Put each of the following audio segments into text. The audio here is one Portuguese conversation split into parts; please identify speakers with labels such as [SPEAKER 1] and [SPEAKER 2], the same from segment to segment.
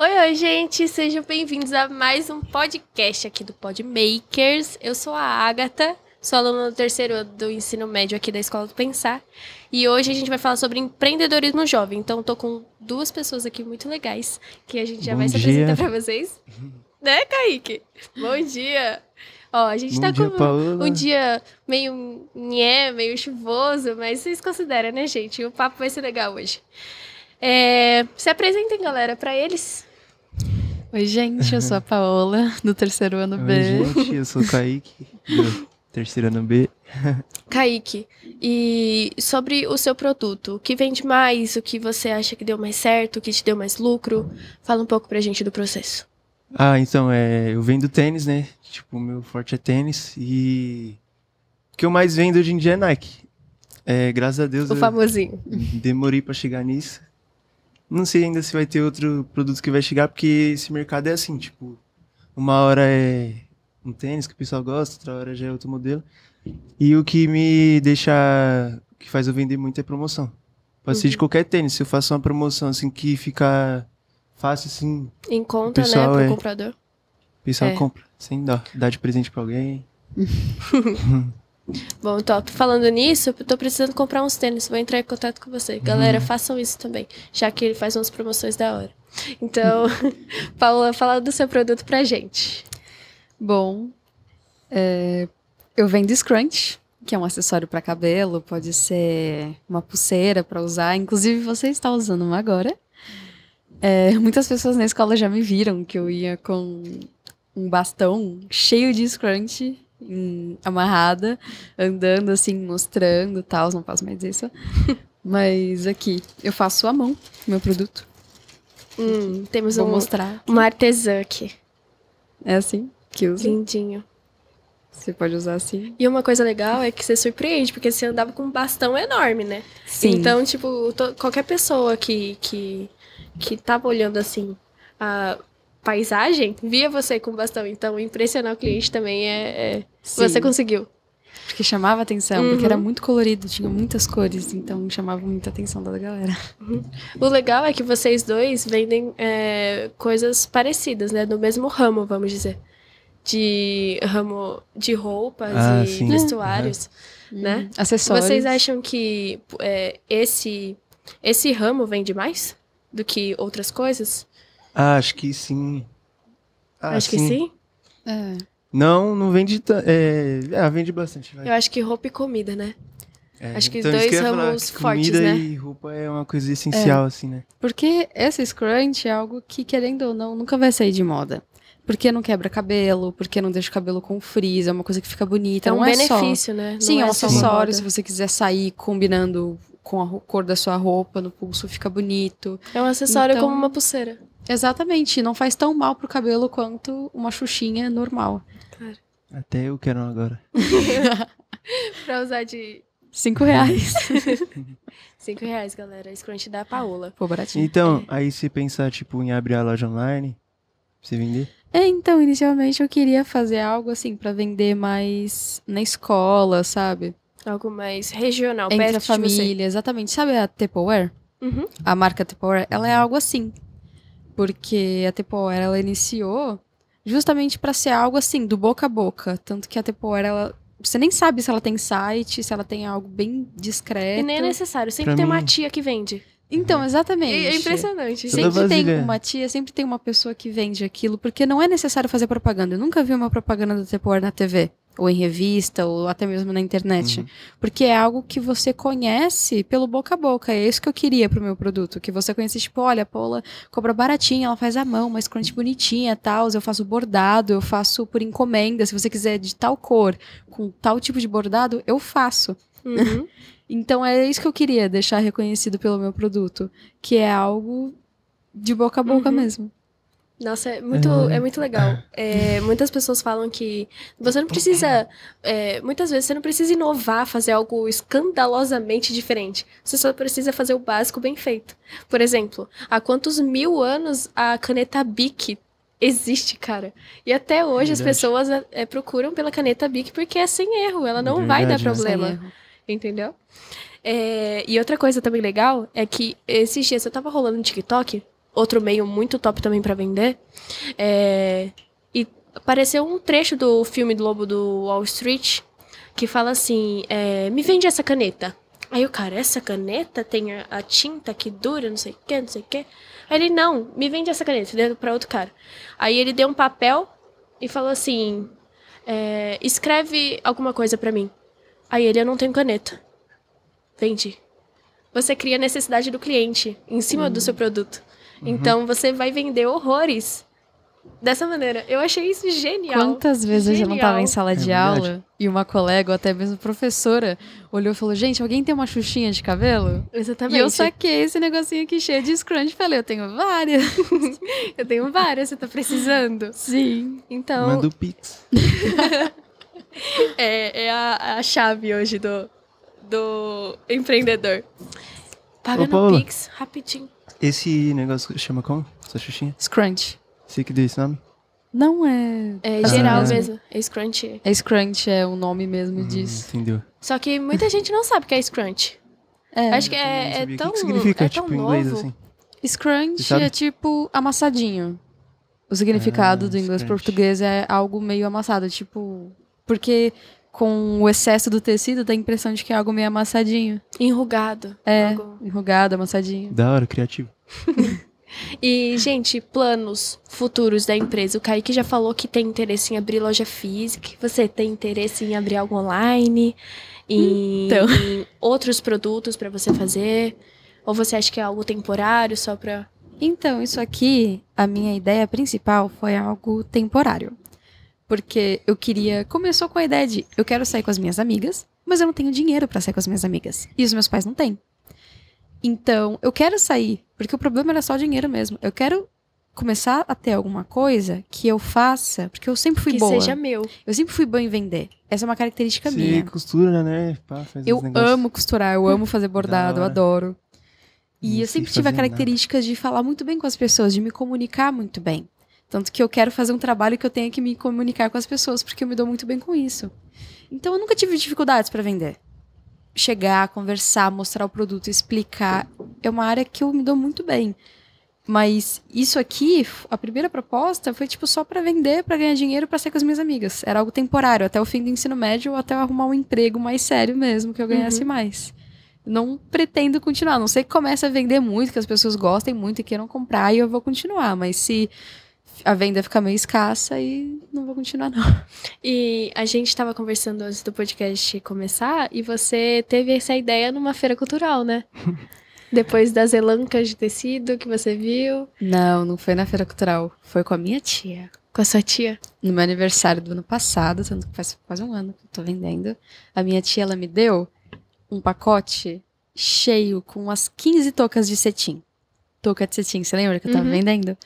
[SPEAKER 1] Oi, oi, gente! Sejam bem-vindos a mais um podcast aqui do Podmakers. Eu sou a Agatha, sou aluna do terceiro do ensino médio aqui da Escola do Pensar. E hoje a gente vai falar sobre empreendedorismo jovem. Então, tô com duas pessoas aqui muito legais que a gente já Bom vai dia. se apresentar para vocês. Né, Kaique? Bom dia! Ó, a gente Bom tá dia, com Paola. um dia meio nhé, meio chuvoso, mas vocês consideram, né, gente? O papo vai ser legal hoje. É... Se apresentem, galera, para eles. Oi, gente, eu sou a Paola, do terceiro ano B. Oi,
[SPEAKER 2] gente, eu sou o Kaique, do terceiro ano B.
[SPEAKER 1] Kaique, e sobre o seu produto, o que vende mais, o que você acha que deu mais certo, o que te deu mais lucro? Fala um pouco pra gente do processo.
[SPEAKER 2] Ah, então, é, eu vendo tênis, né? Tipo, o meu forte é tênis e o que eu mais vendo hoje em dia é Nike. É, graças a Deus. O eu famosinho. Demorei para chegar nisso. Não sei ainda se vai ter outro produto que vai chegar, porque esse mercado é assim, tipo, uma hora é um tênis que o pessoal gosta, outra hora já é outro modelo. E o que me deixa, que faz eu vender muito é promoção. Pode uhum. ser de uhum. qualquer tênis, se eu faço uma promoção assim que fica fácil assim. Encontra, né, pro é, comprador. O pessoal é. compra, sem dó, dá de presente pra alguém.
[SPEAKER 1] Bom, então, falando nisso, eu tô precisando comprar uns tênis, vou entrar em contato com você. Galera, hum. façam isso também, já que ele faz umas promoções da hora. Então, Paula, fala do seu produto pra gente. Bom,
[SPEAKER 3] é, eu vendo Scrunch, que é um acessório para cabelo, pode ser uma pulseira para usar, inclusive você está usando uma agora. É, muitas pessoas na escola já me viram que eu ia com um bastão cheio de scrunch amarrada, andando assim, mostrando tal, não faço mais isso. Mas aqui, eu faço a mão
[SPEAKER 1] meu produto. Hum, temos Vou um, mostrar. uma artesã
[SPEAKER 3] aqui. É assim que usa. Lindinho. Você pode usar assim.
[SPEAKER 1] E uma coisa legal é que você surpreende, porque você andava com um bastão enorme, né? Sim. Então, tipo, qualquer pessoa que, que, que tava olhando assim, a, paisagem, via você com bastão. Então, impressionar o cliente também é. é você conseguiu. Porque
[SPEAKER 3] chamava atenção, uhum. porque era uhum. muito colorido, tinha muitas cores, então chamava muita atenção da galera.
[SPEAKER 1] Uhum. O legal é que vocês dois vendem é, coisas parecidas, né? Do mesmo ramo, vamos dizer. De ramo de roupas ah, e sim. vestuários, uhum. né? Acessórios. Vocês acham que é, esse, esse ramo vende mais do que outras coisas?
[SPEAKER 2] Ah, acho que sim. Ah, acho sim. que sim? É. Não, não vende. É, ah, vende bastante. Vai. Eu acho
[SPEAKER 1] que roupa e comida, né? É, acho que então, os dois ramos fortes, comida né? Comida
[SPEAKER 2] e roupa é uma coisa essencial, é. assim, né?
[SPEAKER 3] Porque essa scrunch é algo que, querendo ou não, nunca vai sair de moda. Porque não quebra cabelo, porque não deixa o cabelo com frizz, é uma coisa que fica bonita. É um é benefício, só... né? Não Sim, é, é um acessório. Se você quiser sair combinando com a cor da sua roupa no pulso, fica bonito. É um acessório então... como uma pulseira. Exatamente, não faz tão mal pro cabelo quanto uma xuxinha normal. Claro.
[SPEAKER 2] Até eu quero agora.
[SPEAKER 1] pra usar de. Cinco reais. Cinco reais, galera. Scrunch da Paola. Pô, baratinho. Então,
[SPEAKER 2] é. aí se pensar, tipo, em abrir a loja online, você vender?
[SPEAKER 3] É, então, inicialmente eu queria fazer algo assim para vender mais na escola, sabe?
[SPEAKER 1] Algo mais regional, Entre perto a família,
[SPEAKER 3] exatamente. Sabe a Tupperware? Uhum. A marca Tupperware, ela é uhum. algo assim porque a Tepowera ela iniciou justamente para ser algo assim, do boca a boca. Tanto que a Tepowera, ela você nem sabe se ela tem site, se ela tem algo bem discreto. E nem é necessário, sempre pra tem mim... uma tia que vende. Então, uhum. exatamente. É, impressionante. sempre tem uma tia, sempre tem uma pessoa que vende aquilo, porque não é necessário fazer propaganda. Eu nunca vi uma propaganda da Tepor na TV ou em revista, ou até mesmo na internet. Uhum. Porque é algo que você conhece pelo boca a boca. É isso que eu queria pro meu produto. Que você conhece, tipo, olha, a Paula cobra baratinha, ela faz à mão, uma scrunch bonitinha, tal. Eu faço bordado, eu faço por encomenda. Se você quiser de tal cor, com tal tipo de bordado, eu faço. Uhum. então é isso que eu queria deixar reconhecido pelo meu produto.
[SPEAKER 1] Que é algo de boca a boca uhum. mesmo. Nossa, é, é muito, uhum. é muito legal. É. é, muitas pessoas falam que você não precisa. É, muitas vezes você não precisa inovar, fazer algo escandalosamente diferente. Você só precisa fazer o básico bem feito. Por exemplo, há quantos mil anos a caneta Bic existe, cara? E até hoje Verdade. as pessoas é, é, procuram pela caneta Bic porque é sem erro, ela não Verdade, vai dar né? problema. Entendeu? e outra coisa também legal é que esses dias eu tava rolando no TikTok outro meio muito top também para vender. É, e apareceu um trecho do filme do Lobo do Wall Street que fala assim: é, me vende essa caneta. Aí o cara, essa caneta tem a, a tinta que dura, não sei o que, não sei o que. Aí ele, não, me vende essa caneta, deu pra outro cara. Aí ele deu um papel e falou assim: é, escreve alguma coisa para mim. Aí ele, eu não tenho caneta. Vende. Você cria a necessidade do cliente em cima hum. do uhum. seu produto. Uhum. Então você vai vender horrores dessa maneira. Eu achei isso genial. Quantas vezes genial. eu já não estava em sala é de é aula
[SPEAKER 3] e uma colega ou até mesmo professora olhou e falou: Gente, alguém tem uma xuxinha de cabelo?
[SPEAKER 1] Exatamente. E eu saquei esse negocinho aqui cheio de scrunch e falei: Eu tenho várias. eu tenho várias, você está precisando? Sim. Então. Manda o Pix. é é a, a chave hoje do, do empreendedor. Paga Ô, no Paula. Pix rapidinho.
[SPEAKER 2] Esse negócio chama como? Essa xuxinha? Scrunch. Você que deu esse nome?
[SPEAKER 1] Não é. É
[SPEAKER 2] ah, geral ah, mesmo.
[SPEAKER 1] É Scrunch.
[SPEAKER 3] É Scrunch, é o nome mesmo hum, disso.
[SPEAKER 2] Entendeu.
[SPEAKER 1] Só que muita gente não sabe o que é Scrunch. É. Acho que é, é tão. O que significa, é tipo, em inglês assim? Scrunch é tipo amassadinho. O significado ah, do
[SPEAKER 2] inglês
[SPEAKER 3] português é algo meio amassado, tipo. Porque com o excesso do tecido, dá a impressão de que é algo meio amassadinho. Enrugado. É, algo... Tá enrugado, amassadinho. Da
[SPEAKER 2] hora, criativo.
[SPEAKER 1] E, gente, planos futuros da empresa. O Kaique já falou que tem interesse em abrir loja física. Você tem interesse em abrir algo online? Em, então. em outros produtos para você fazer? Ou você acha que é algo temporário só para. Então, isso aqui, a minha ideia principal foi algo
[SPEAKER 3] temporário. Porque eu queria. Começou com a ideia de eu quero sair com as minhas amigas, mas eu não tenho dinheiro para sair com as minhas amigas. E os meus pais não têm. Então, eu quero sair, porque o problema era só dinheiro mesmo. Eu quero começar a ter alguma coisa que eu faça, porque eu sempre fui que boa. Que seja meu. Eu sempre fui boa em vender. Essa é uma característica Sim, minha.
[SPEAKER 2] costura, né? Pá, eu amo costurar, eu amo fazer bordado, eu adoro.
[SPEAKER 3] E Não eu sempre tive a característica nada. de falar muito bem com as pessoas, de me comunicar muito bem. Tanto que eu quero fazer um trabalho que eu tenha que me comunicar com as pessoas, porque eu me dou muito bem com isso. Então eu nunca tive dificuldades para vender. Chegar, conversar, mostrar o produto, explicar, é uma área que eu me dou muito bem. Mas isso aqui, a primeira proposta foi tipo só para vender, para ganhar dinheiro, para sair com as minhas amigas. Era algo temporário, até o fim do ensino médio ou até eu arrumar um emprego mais sério mesmo, que eu ganhasse uhum. mais. Não pretendo continuar, não sei que comece a vender muito, que as pessoas gostem muito e queiram comprar e eu vou continuar, mas se a venda fica meio escassa e
[SPEAKER 1] não vou continuar, não. E a gente estava conversando antes do podcast começar e você teve essa ideia numa feira cultural, né? Depois das elancas de tecido que você viu.
[SPEAKER 3] Não, não foi na feira cultural. Foi com a minha tia. Com a sua tia? No meu aniversário do ano passado, tanto que faz quase um ano que eu tô vendendo. A minha tia, ela me deu um pacote cheio com umas 15 tocas de cetim. Toca de cetim, você lembra que eu tava uhum. vendendo?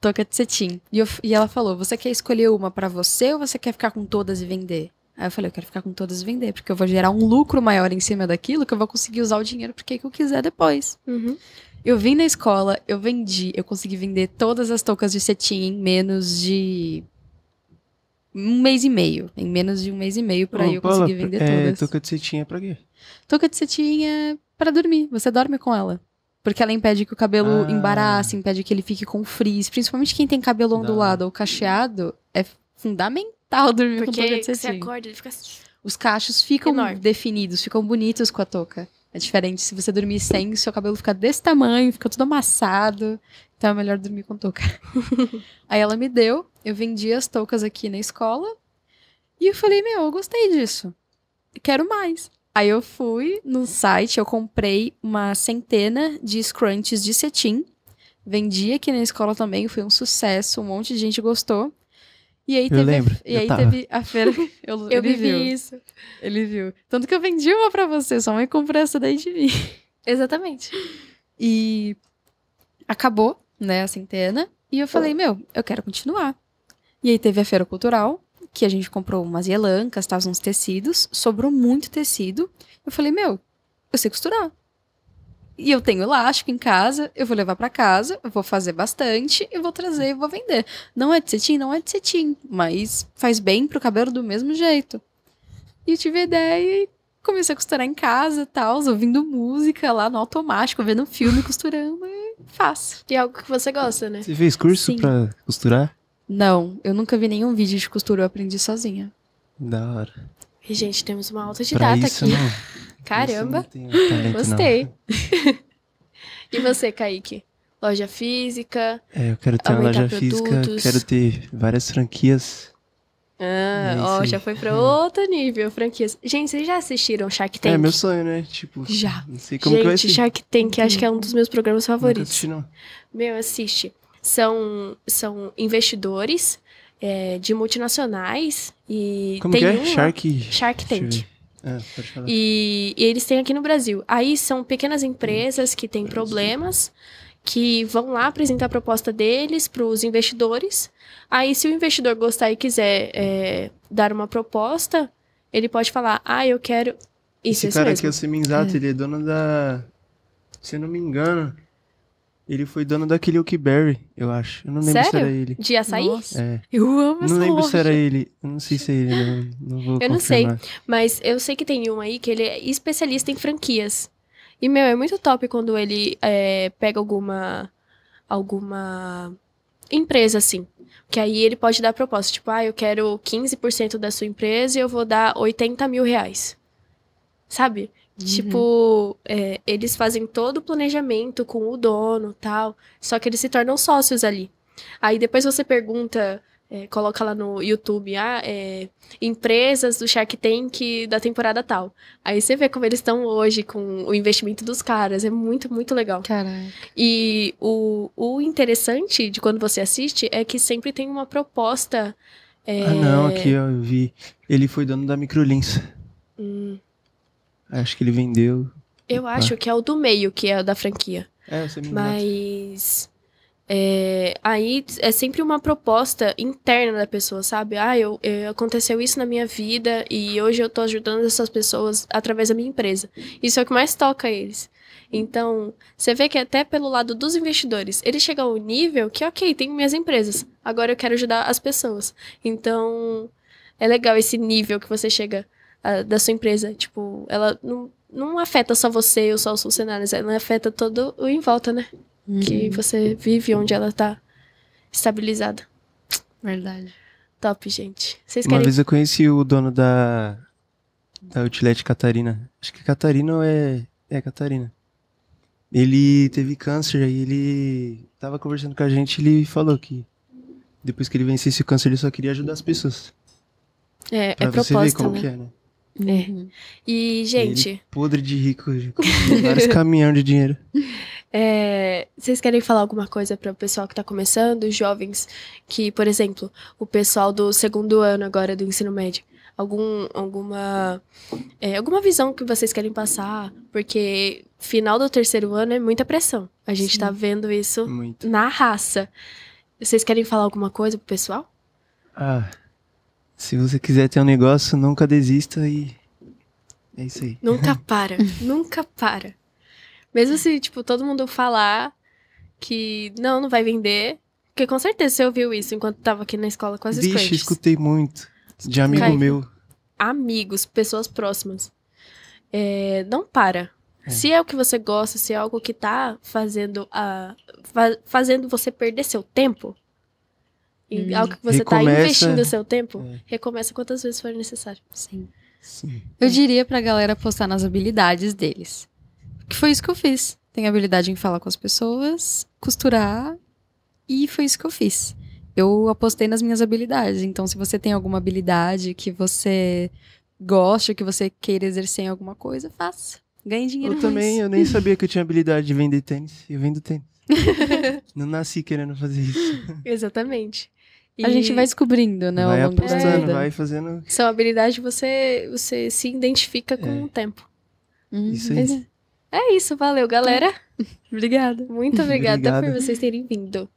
[SPEAKER 3] toca de cetim. E, eu, e ela falou: Você quer escolher uma para você ou você quer ficar com todas e vender? Aí eu falei: Eu quero ficar com todas e vender, porque eu vou gerar um lucro maior em cima daquilo que eu vou conseguir usar o dinheiro porque que eu quiser depois. Uhum. Eu vim na escola, eu vendi, eu consegui vender todas as toucas de cetim em menos de um mês e meio. Em menos de um mês e meio, por aí eu consegui vender é, todas. Touca
[SPEAKER 2] de cetim é pra quê?
[SPEAKER 3] toca de cetim é pra dormir. Você dorme com ela. Porque ela impede que o cabelo ah. embarace, impede que ele fique com frizz. Principalmente quem tem cabelo ondulado ou cacheado, é fundamental dormir Porque com touca de cetim. você acorda, ele fica assim. Os cachos ficam Enorme. definidos, ficam bonitos com a touca. É diferente se você dormir sem, seu cabelo fica desse tamanho, fica tudo amassado. Então é melhor dormir com touca. Aí ela me deu, eu vendi as toucas aqui na escola. E eu falei, meu, eu gostei disso. Quero mais. Aí eu fui no site, eu comprei uma centena de scrunchies de cetim. Vendi aqui na escola também, foi um sucesso, um monte de gente gostou. E aí eu teve, lembro, e aí teve a feira. Eu, eu ele viu. isso. Ele viu. Tanto que eu vendi uma pra você, sua mãe comprou essa daí de mim. Exatamente. E acabou, né, a centena. E eu falei, meu, eu quero continuar. E aí teve a feira cultural, que a gente comprou umas yelancas, tá, uns tecidos, sobrou muito tecido. Eu falei, meu, eu sei costurar. E eu tenho elástico em casa, eu vou levar para casa, eu vou fazer bastante e vou trazer e vou vender. Não é de cetim, não é de cetim, mas faz bem pro cabelo do mesmo jeito. E eu tive a ideia e comecei a costurar em casa, tal, ouvindo música lá no automático, vendo filme, costurando
[SPEAKER 1] e faço. E é algo que você gosta, né? Você fez curso
[SPEAKER 2] para costurar?
[SPEAKER 1] Não, eu nunca vi nenhum vídeo de costura, eu aprendi sozinha.
[SPEAKER 2] Da hora.
[SPEAKER 1] E, gente, temos uma autodidata de data aqui. Né? Não. Caramba! Talento, Gostei. e você, Kaique? Loja física? É, eu quero ter uma loja produtos. física, quero
[SPEAKER 2] ter várias franquias.
[SPEAKER 1] Ah, é ó, já foi pra outro nível, franquias. Gente, vocês já assistiram Shark é, Tank? É meu sonho, né?
[SPEAKER 2] Tipo, já. Não sei como Gente, que vai ser. Shark Tank, acho que é um dos meus
[SPEAKER 1] programas favoritos. Nunca assisti, não. Meu, assiste são, são investidores é, de multinacionais e Como tem que é? Uma, Shark... Shark Tank. É, e, e, eles têm aqui no Brasil. Aí são pequenas empresas que têm problemas, que vão lá apresentar a proposta deles para os investidores. Aí, se o investidor gostar e quiser é, dar uma proposta, ele pode falar: Ah, eu quero.
[SPEAKER 2] Isso, Esse cara mesmo. aqui é o Siminzato, é. ele é dono da. Se não me engano, ele foi dono daquele Berry, eu acho. Eu não lembro Sério? se era ele. De açaí? É. Eu amo essa Não lembro loja. se era ele. Eu não sei se é ele, não, não vou Eu confirmar. não sei,
[SPEAKER 1] mas eu sei que tem um aí que ele é especialista em franquias. E, meu, é muito top quando ele é, pega alguma... Alguma empresa, assim. Que aí ele pode dar proposta. Tipo, ah, eu quero 15% da sua empresa e eu vou dar 80 mil reais. Sabe? Tipo, é, eles fazem todo o planejamento com o dono tal, só que eles se tornam sócios ali. Aí depois você pergunta, é, coloca lá no YouTube, ah, é, empresas do Shark Tank da temporada tal. Aí você vê como eles estão hoje com o investimento dos caras, é muito, muito legal. Caraca. E o, o interessante de quando você assiste é que sempre tem uma proposta... É, ah, não, aqui
[SPEAKER 2] eu vi. Ele foi dono da Microlins. Hum. Acho que ele vendeu. Eu ah. acho
[SPEAKER 1] que é o do meio, que é o da franquia. É, você me Mas. É, aí é sempre uma proposta interna da pessoa, sabe? Ah, eu, eu, aconteceu isso na minha vida e hoje eu tô ajudando essas pessoas através da minha empresa. Isso é o que mais toca eles. Então, você vê que até pelo lado dos investidores, ele chega ao nível que, ok, tenho minhas empresas, agora eu quero ajudar as pessoas. Então, é legal esse nível que você chega da sua empresa. Tipo, ela não, não afeta só você ou só os funcionários, ela afeta todo o em volta, né? Uhum. Que você vive onde ela tá estabilizada. Verdade. Top, gente. Vocês querem... Uma vez eu
[SPEAKER 2] conheci o dono da, da Outlet Catarina. Acho que Catarina é. É Catarina. Ele teve câncer e ele tava conversando com a gente ele falou que depois que ele vencesse o câncer ele só queria ajudar as pessoas.
[SPEAKER 1] É, é pra é você propósito, ver como né? que é, né? É. Uhum. E, gente. Ele
[SPEAKER 2] podre de rico, vários caminhões de dinheiro.
[SPEAKER 1] É, vocês querem falar alguma coisa para o pessoal que está começando, os jovens, que, por exemplo, o pessoal do segundo ano agora do ensino médio, algum, alguma, é, alguma visão que vocês querem passar? Porque final do terceiro ano é muita pressão. A gente está vendo isso Muito. na raça. Vocês querem falar alguma coisa pro pessoal?
[SPEAKER 2] Ah, se você quiser ter um negócio, nunca desista e. É isso aí. Nunca
[SPEAKER 1] para. nunca para. Mesmo se, tipo, todo mundo falar que não, não vai vender. Porque com certeza você ouviu isso enquanto tava aqui na escola com as Vixe, scrunches.
[SPEAKER 2] escutei muito. De amigo Caiu. meu.
[SPEAKER 1] Amigos, pessoas próximas. É, não para. É. Se é o que você gosta, se é algo que tá fazendo a. Fa, fazendo você perder seu tempo, Hum. Algo que você está investindo seu tempo, é. recomeça quantas vezes for necessário. Sim. Sim. Eu diria para a
[SPEAKER 3] galera postar nas habilidades deles. Que foi isso que eu fiz. Tenho habilidade em falar com as pessoas, costurar, e foi isso que eu fiz. Eu apostei nas minhas habilidades. Então, se você tem alguma habilidade que você gosta, que você queira exercer em alguma coisa, faça. Ganhe dinheiro. Eu também, eu nem sabia
[SPEAKER 2] que eu tinha habilidade de vender tênis. Eu vendo tênis. Não nasci querendo fazer isso.
[SPEAKER 1] Exatamente. E... A gente vai
[SPEAKER 2] descobrindo, né? Vai apostando, vai fazendo.
[SPEAKER 1] São habilidades que você, você se identifica com é. o tempo. Uhum. Isso aí. É. é isso, valeu, galera. obrigada. Muito obrigada, por vocês terem vindo.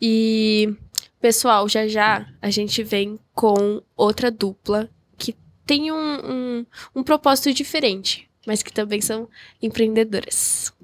[SPEAKER 1] E, pessoal, já já a gente vem com outra dupla que tem um, um, um propósito diferente, mas que também são empreendedoras.